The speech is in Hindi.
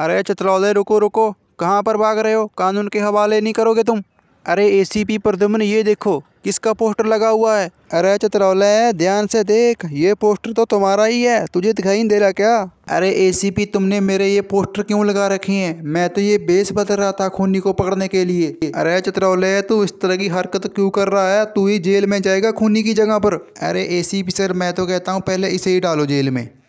अरे चतलौले रुको रुको कहाँ पर भाग रहे हो कानून के हवाले नहीं करोगे तुम अरे एसीपी प्रद्युमन ये देखो किसका पोस्टर लगा हुआ है अरे चतरौले ध्यान से देख ये पोस्टर तो तुम्हारा ही है तुझे दिखाई नहीं दे रहा क्या अरे एसीपी तुमने मेरे ये पोस्टर क्यों लगा रखे हैं मैं तो ये बेस बदल रहा था खूनी को पकड़ने के लिए अरे चतरौले तू इस तरह की हरकत क्यों कर रहा है तू ही जेल में जाएगा खूनी की जगह पर अरे पी सर मैं तो कहता हूँ पहले इसे ही डालो जेल में